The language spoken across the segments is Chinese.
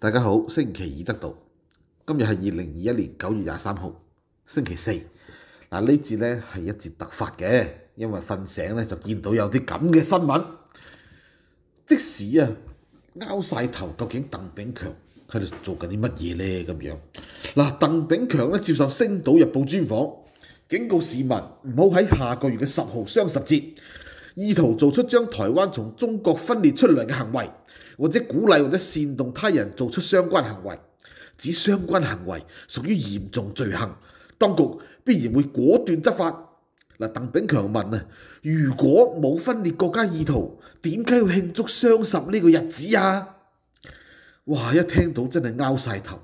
大家好，星期二得到，今日系二零二一年九月廿三號，星期四。嗱呢節咧係一節突發嘅，因為瞓醒咧就見到有啲咁嘅新聞。即使啊，拗晒頭，究竟鄧炳強喺度做緊啲乜嘢咧？咁樣嗱，鄧炳強咧接受《星島日報》專訪，警告市民唔好喺下個月嘅十號雙十節。意图做出將台灣從中國分裂出來嘅行為，或者鼓勵或者煽動他人做出相關行為，指相關行為屬於嚴重罪行，當局必然會果斷執法。嗱，鄧炳強問啊：如果冇分裂國家意圖，點解要慶祝雙十呢個日子啊？哇！一聽到真係拗晒頭，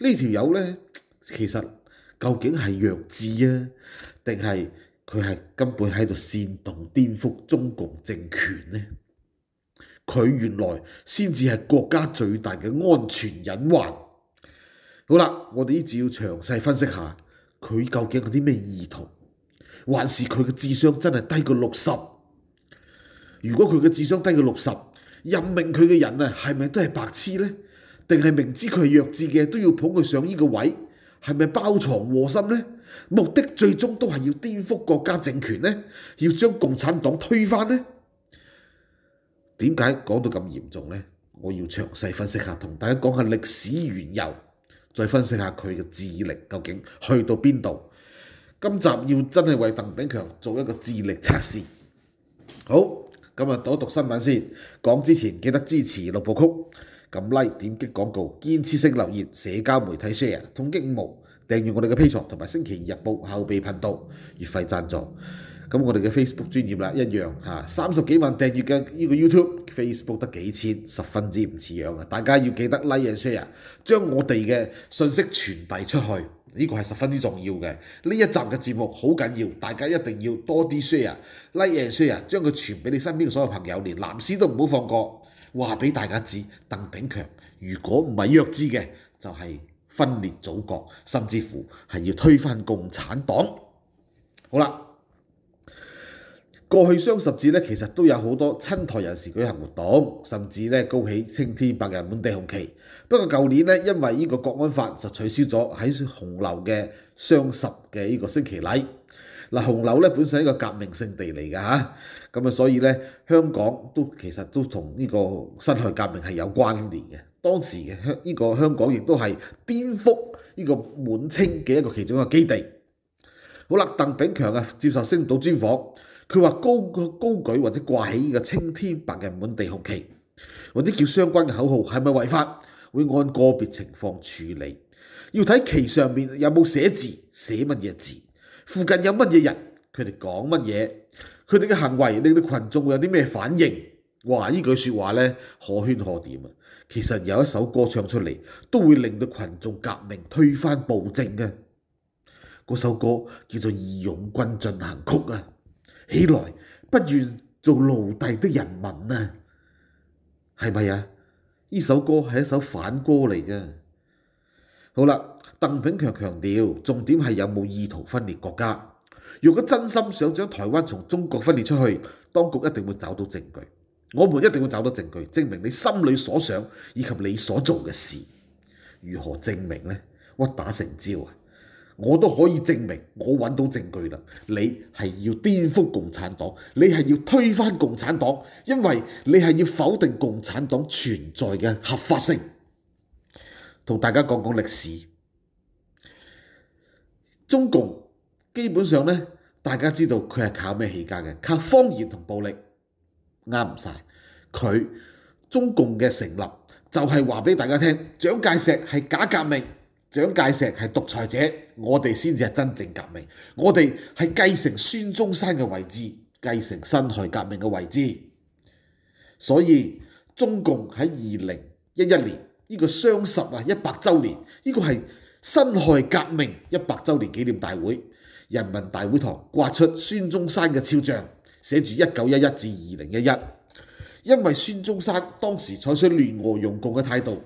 呢條友咧，其實究竟係弱智啊，定係？佢系根本喺度煽动颠覆中共政权呢？佢原来先至系国家最大嘅安全隐患。好啦，我哋呢次要详细分析下佢究竟有啲咩意图，还是佢嘅智商真系低过六十？如果佢嘅智商低过六十，任命佢嘅人啊，系咪都系白痴呢？定系明知佢系弱智嘅都要捧佢上呢个位，系咪包藏祸心呢？目的最终都系要颠覆国家政权呢？要将共产党推翻呢？点解讲到咁严重呢？我要详细分析下，同大家讲下历史缘由，再分析下佢嘅智力究竟去到边度？今集要真系为邓炳强做一个智力测试。好，咁啊，读一读新闻先。讲之前记得支持六部曲，咁 like 点击广告，坚持性留言，社交媒体 share，统积五毛。訂閱我哋嘅 Patreon 同埋星期二日報後備頻道月費贊助，咁我哋嘅 Facebook 專業啦一樣嚇，三十幾萬訂閱嘅呢個 YouTube、Facebook 得幾千，十分之唔似樣啊！大家要記得 like share 將我哋嘅信息傳遞出去，呢個係十分之重要嘅。呢一集嘅節目好緊要，大家一定要多啲 share like share 將佢傳俾你身邊嘅所有朋友，連藍絲都唔好放過。話俾大家知，鄧炳強如果唔係弱智嘅，就係。分裂祖國，甚至乎係要推翻共產黨。好啦，過去雙十節咧，其實都有好多親台人士舉行活動，甚至咧高起青天白日滿地紅旗。不過舊年咧，因為呢個國安法就取消咗喺紅樓嘅雙十嘅呢個升旗禮。嗱，紅樓咧本身係一個革命聖地嚟嘅嚇，咁啊所以咧香港都其實都同呢個辛亥革命係有關聯嘅。當時嘅香依個香港亦都係顛覆呢個滿清嘅一個其中一個基地。好啦，鄧炳強啊，接受星島專訪，佢話高高舉或者掛起呢個青天白日滿地紅旗，或者叫相關嘅口號，係咪違法？會按個別情況處理，要睇旗上面有冇寫字，寫乜嘢字，附近有乜嘢人，佢哋講乜嘢，佢哋嘅行為令到群眾有啲咩反應？話呢句说話呢，可圈可點啊！其實有一首歌唱出嚟都會令到群眾革命推翻暴政嘅嗰首歌叫做《義勇軍進行曲》啊！起來，不願做奴隸的人民啊！係咪啊？呢首歌係一首反歌嚟嘅。好啦，鄧炳強強調重點係有冇意圖分裂國家。如果真心想將台灣從中國分裂出去，當局一定會找到證據。我們一定要找到證據，證明你心里所想以及你所做嘅事。如何證明呢？屈打成招啊！我都可以證明，我揾到證據啦。你係要顛覆共產黨，你係要推翻共產黨，因為你係要否定共產黨存在嘅合法性。同大家講講歷史，中共基本上呢，大家知道佢係靠咩起家嘅？靠方言同暴力。啱唔晒。佢中共嘅成立就係話俾大家聽，蔣介石係假革命，蔣介石係獨裁者，我哋先至係真正革命，我哋係繼承孫中山嘅位置，繼承辛亥革命嘅位置。所以中共喺二零一一年呢個雙十啊一百週年，呢個係辛亥革命一百週年紀念大會，人民大會堂掛出孫中山嘅肖像。寫住一九一一至二零一一，因為孫中山當時採取聯俄用共嘅態度，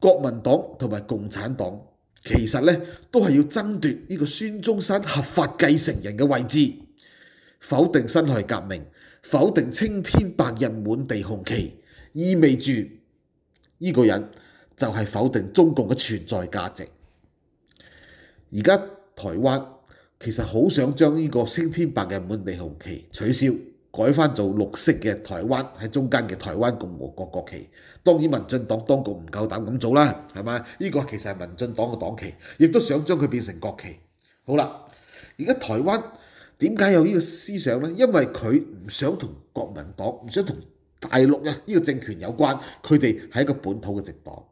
國民黨同埋共產黨其實咧都係要爭奪呢個孫中山合法繼承人嘅位置，否定辛亥革命，否定青天白日滿地紅旗，意味住呢個人就係否定中共嘅存在價值。而家台灣。其實好想將呢個青天白日滿地紅旗取消，改翻做綠色嘅台灣喺中間嘅台灣共和國國旗。當然民進黨當局唔夠膽咁做啦，係嘛？呢個其實係民進黨嘅黨旗，亦都想將佢變成國旗。好啦，而家台灣點解有呢個思想呢？因為佢唔想同國民黨，唔想同大陸啊呢個政權有關。佢哋係一個本土嘅政黨，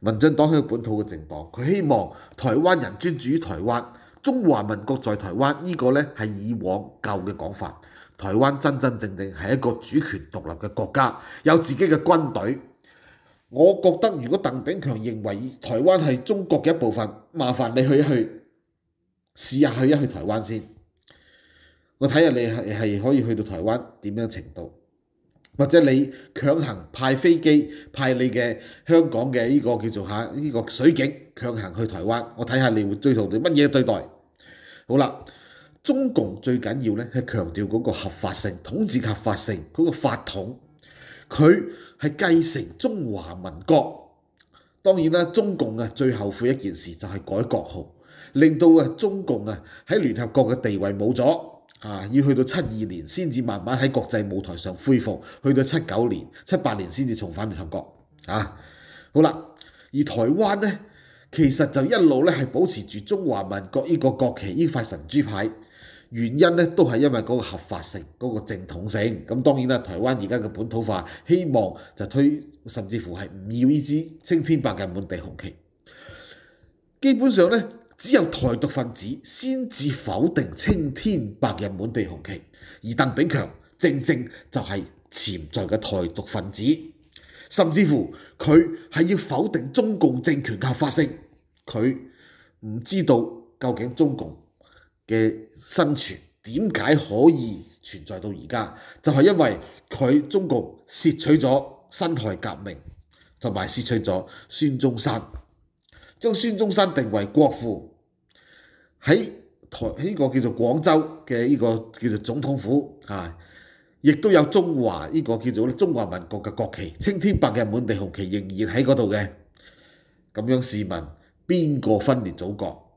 民進黨係一個本土嘅政黨。佢希望台灣人專注於台灣。中華民國在台灣呢個咧係以往舊嘅講法，台灣真真正正係一個主權獨立嘅國家，有自己嘅軍隊。我覺得如果鄧炳強認為台灣係中國嘅一部分，麻煩你去一去試下去一去台灣先，我睇下你係可以去到台灣點樣程度，或者你強行派飛機派你嘅香港嘅呢個叫做下呢個水警強行去台灣，我睇下你會追到啲乜嘢對待。好啦，中共最緊要咧係強調嗰個合法性、統治合法性，嗰個法統，佢係繼承中華民國。當然啦，中共啊最後悔一件事就係改國號，令到啊中共啊喺聯合國嘅地位冇咗啊，要去到七二年先至慢慢喺國際舞台上恢復，去到七九年、七八年先至重返聯合國。啊，好啦，而台灣咧。其實就一路咧係保持住中華民國呢個國旗呢塊神豬牌，原因咧都係因為嗰個合法性、嗰個正統性。咁當然啦，台灣而家嘅本土化希望就推，甚至乎係唔要呢支青天白日滿地紅旗。基本上咧，只有台獨分子先至否定青天白日滿地紅旗，而鄧炳強正正就係潛在嘅台獨分子。甚至乎佢係要否定中共政權合法性，佢唔知道究竟中共嘅生存點解可以存在到而家，就係因為佢中共竊取咗辛亥革命，同埋竊取咗孫中山，將孫中山定為國父，喺台呢個叫做廣州嘅呢個叫做總統府啊。亦都有中華呢個叫做中華民國嘅國旗，青天白日滿地紅旗仍然喺嗰度嘅。咁樣試問邊個分裂祖國？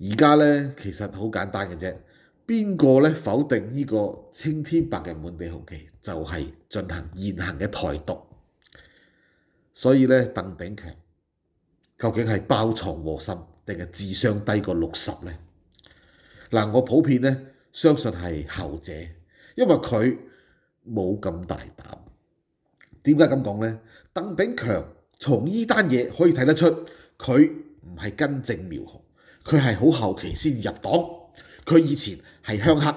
而家咧其實好簡單嘅啫，邊個咧否定呢個青天白日滿地紅旗，就係進行現行嘅台獨。所以咧，鄧炳強究竟係包藏和心定係智商低過六十咧？嗱，我普遍咧相信係後者。因為佢冇咁大膽，點解咁講咧？鄧炳強從依單嘢可以睇得出，佢唔係根正苗紅，佢係好後期先入黨，佢以前係鄉黑，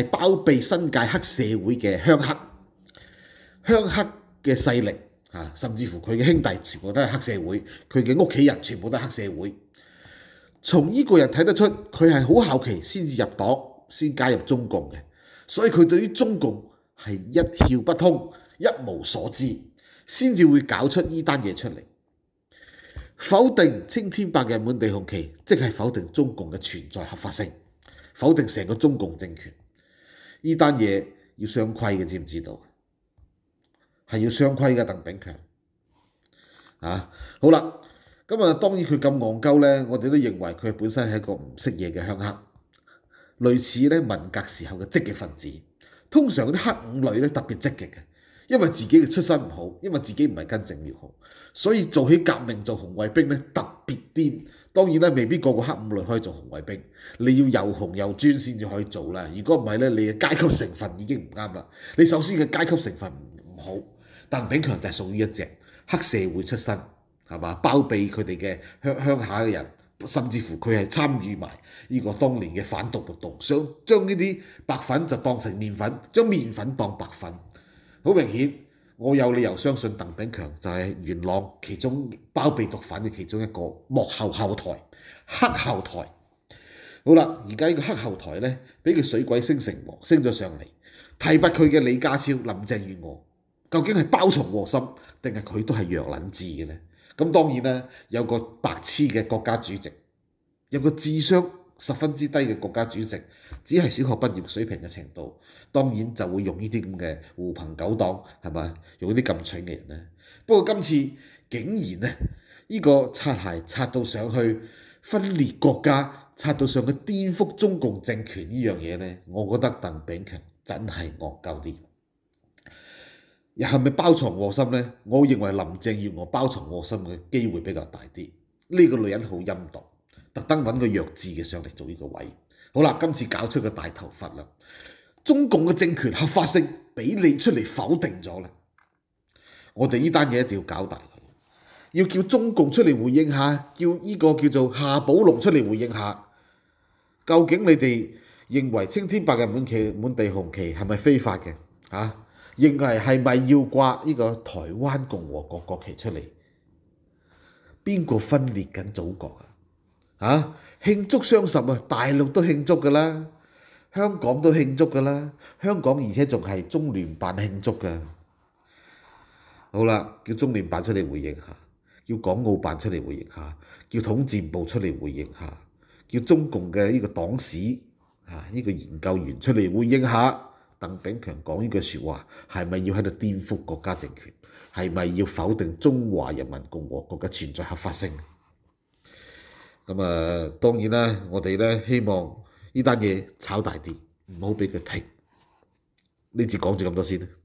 係包庇新界黑社會嘅鄉黑，鄉黑嘅勢力啊，甚至乎佢嘅兄弟全部都係黑社會，佢嘅屋企人全部都係黑社會。從呢個人睇得出，佢係好後期先至入黨，先加入中共嘅。所以佢對於中共係一竅不通，一無所知，先至會搞出依單嘢出嚟。否定青天白日滿地紅旗，即係否定中共嘅存在合法性，否定成個中共政權。依單嘢要雙規嘅，知唔知道？係要雙規嘅，鄧炳強。啊，好啦，咁啊，當然佢咁戇鳩咧，我哋都認為佢本身係一個唔識嘢嘅鄉客。類似咧文革時候嘅積極分子，通常啲黑五類咧特別積極嘅，因為自己嘅出身唔好，因為自己唔係跟正苗好，所以做起革命做紅衛兵咧特別癲。當然咧，未必個個黑五類可以做紅衛兵，你要又紅又專先至可以做啦。如果唔係咧，你嘅階級成分已經唔啱啦。你首先嘅階級成分唔好，鄧炳強就係屬於一隻黑社會出身，係嘛包庇佢哋嘅鄉鄉下嘅人。甚至乎佢係參與埋呢個當年嘅反毒活動，想將呢啲白粉就當成面粉，將面粉當白粉。好明顯，我有理由相信鄧炳強就係元朗其中包庇毒粉嘅其中一個幕後後台黑後台。好啦，而家呢個黑後台呢，俾佢水鬼升成王，升咗上嚟，提拔佢嘅李家超、林鄭月娥，究竟係包藏禍心，定係佢都係弱卵智嘅咧？咁當然啦，有個白痴嘅國家主席，有個智商十分之低嘅國家主席，只係小學畢業水平嘅程度，當然就會用呢啲咁嘅狐朋狗黨，係咪？用呢啲咁蠢嘅人咧。不過今次竟然咧，呢個擦鞋擦到上去分裂國家，擦到上去顛覆中共政權呢樣嘢咧，我覺得鄧炳強真係惡鳩啲。又係咪包藏惡心呢？我認為林鄭月娥包藏惡心嘅機會比較大啲。呢個女人好陰毒，特登揾個弱智嘅上嚟做呢個位。好啦，今次搞出個大頭髮啦！中共嘅政權合法性俾你出嚟否定咗啦！我哋呢單嘢一定要搞大佢，要叫中共出嚟回應下，叫呢個叫做夏寶龍出嚟回應下，究竟你哋認為青天白日滿旗滿地紅旗係咪非法嘅？嚇！認為係咪要掛呢個台灣共和國國旗出嚟？邊個分裂緊祖國啊？啊！慶祝雙十啊！大陸都慶祝噶啦，香港都慶祝噶啦，香港而且仲係中聯辦慶祝噶。好啦，叫中聯辦出嚟回應下，叫港澳辦出嚟回應下，叫統戰部出嚟回應下，叫中共嘅呢個黨史啊呢個研究員出嚟回應下。鄧炳強講呢句説話係咪要喺度顛覆國家政權？係咪要否定中華人民共和國嘅存在合法性？咁啊，當然啦，我哋咧希望呢單嘢炒大啲，唔好俾佢停。呢次講咗咁多先。